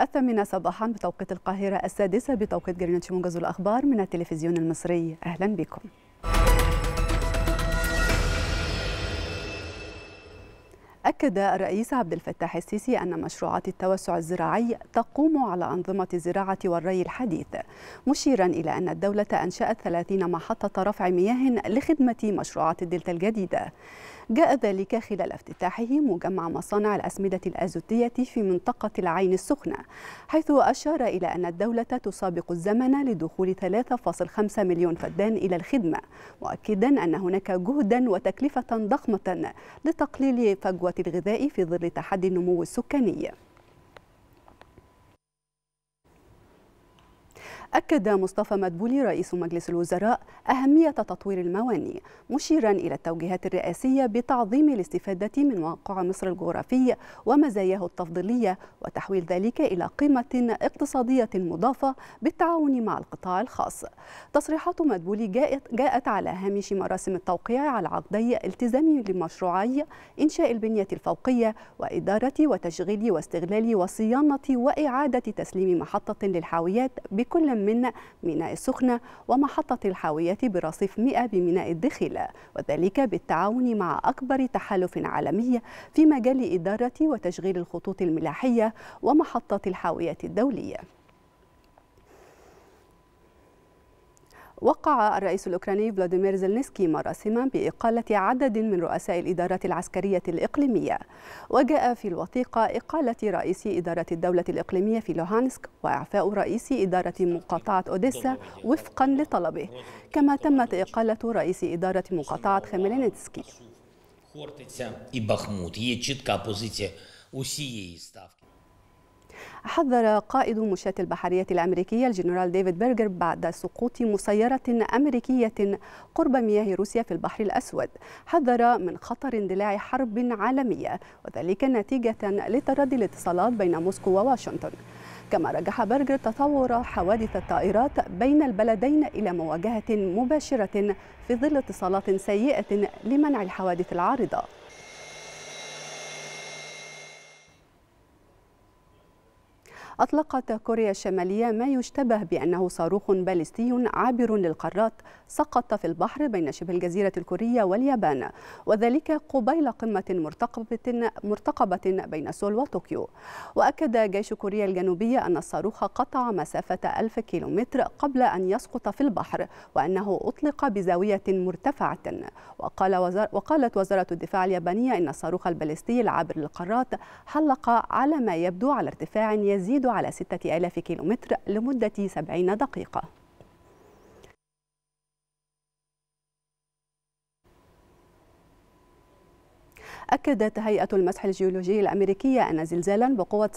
الثامنة صباحا بتوقيت القاهرة السادسة بتوقيت جرينتش موجز الأخبار من التلفزيون المصري أهلا بكم أكد الرئيس عبد الفتاح السيسي أن مشروعات التوسع الزراعي تقوم على أنظمة الزراعة والري الحديث مشيرا إلى أن الدولة أنشأت 30 محطة رفع مياه لخدمة مشروعات الدلتا الجديدة جاء ذلك خلال افتتاحه مجمع مصانع الأسمدة الأزوتية في منطقة العين السخنة حيث أشار إلى أن الدولة تسابق الزمن لدخول 3.5 مليون فدان إلى الخدمة مؤكدا أن هناك جهدا وتكلفة ضخمة لتقليل فجوة الغذاء في ظل تحدي النمو السكاني أكد مصطفى مدبولي رئيس مجلس الوزراء أهمية تطوير المواني مشيرا إلى التوجيهات الرئاسية بتعظيم الاستفادة من موقع مصر الجغرافي ومزاياه التفضيلية وتحويل ذلك إلى قيمة اقتصادية مضافة بالتعاون مع القطاع الخاص تصريحات مدبولي جاءت, جاءت على هامش مراسم التوقيع على عقدي التزام لمشروعي إنشاء البنية الفوقية وإدارة وتشغيل واستغلال وصيانة وإعادة تسليم محطة للحاويات بكل من ميناء السخنة ومحطة الحاوية برصيف 100 بميناء الدخيلة وذلك بالتعاون مع أكبر تحالف عالمي في مجال إدارة وتشغيل الخطوط الملاحية ومحطة الحاوية الدولية وقع الرئيس الأوكراني فلاديمير زلنسكي مراسما بإقالة عدد من رؤساء الإدارات العسكرية الإقليمية وجاء في الوثيقة إقالة رئيس إدارة الدولة الإقليمية في لوهانسك وإعفاء رئيس إدارة مقاطعة أوديسا وفقا لطلبه كما تمت إقالة رئيس إدارة مقاطعة خميلينسكي حذر قائد مشاة البحرية الأمريكية الجنرال ديفيد بيرجر بعد سقوط مسيرة أمريكية قرب مياه روسيا في البحر الأسود حذر من خطر اندلاع حرب عالمية وذلك نتيجة لتردي الاتصالات بين موسكو وواشنطن كما رجح برجر تطور حوادث الطائرات بين البلدين إلى مواجهة مباشرة في ظل اتصالات سيئة لمنع الحوادث العارضة أطلقت كوريا الشمالية ما يشتبه بأنه صاروخ باليستي عابر للقارات سقط في البحر بين شبه الجزيرة الكورية واليابان وذلك قبيل قمة مرتقبة, مرتقبة بين سول وطوكيو وأكد جيش كوريا الجنوبية أن الصاروخ قطع مسافة 1000 كيلومتر قبل أن يسقط في البحر وأنه أطلق بزاوية مرتفعة وقال وزار وقالت وزارة الدفاع اليابانية أن الصاروخ الباليستي العابر للقارات حلق على ما يبدو على ارتفاع يزيد على 6000 كيلومتر لمدة 70 دقيقة أكدت هيئة المسح الجيولوجي الأمريكية أن زلزالا بقوة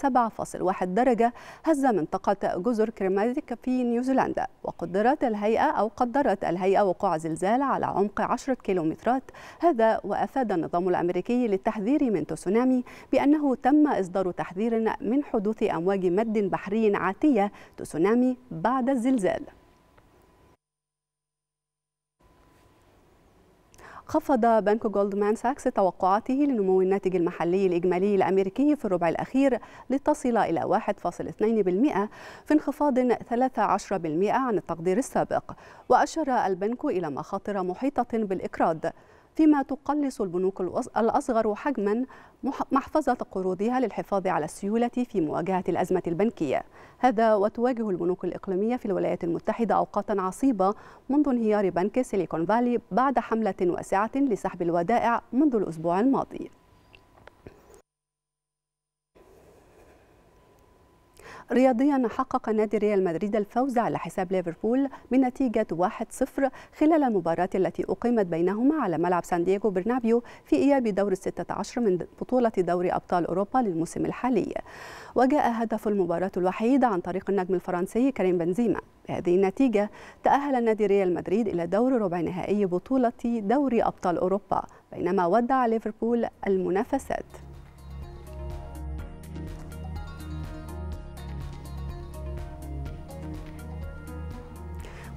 7.1 درجة هز منطقة جزر كريماتيك في نيوزيلندا وقدرت الهيئة أو قدرت الهيئة وقوع زلزال على عمق 10 كيلومترات هذا وأفاد النظام الأمريكي للتحذير من تسونامي بأنه تم إصدار تحذير من حدوث أمواج مد بحري عاتية تسونامي بعد الزلزال خفض بنك جولدمان ساكس توقعاته لنمو الناتج المحلي الإجمالي الأمريكي في الربع الأخير لتصل إلى 1.2% في انخفاض 13% عن التقدير السابق وأشار البنك إلى مخاطر محيطة بالإكراد فيما تقلص البنوك الأصغر حجما محفظة قروضها للحفاظ على السيولة في مواجهة الأزمة البنكية هذا وتواجه البنوك الإقليمية في الولايات المتحدة أوقاتا عصيبة منذ انهيار بنك سيليكون فالي بعد حملة واسعة لسحب الودائع منذ الأسبوع الماضي رياضيا حقق نادي ريال مدريد الفوز على حساب ليفربول بنتيجة 1-0 خلال المباراة التي أقيمت بينهما على ملعب سان دييغو برنابيو في إياب دور الستة عشر من بطولة دوري أبطال أوروبا للموسم الحالي وجاء هدف المباراة الوحيد عن طريق النجم الفرنسي كريم بنزيما بهذه النتيجة تأهل نادي ريال مدريد إلى دور ربع نهائي بطولة دوري أبطال أوروبا بينما ودع ليفربول المنافسات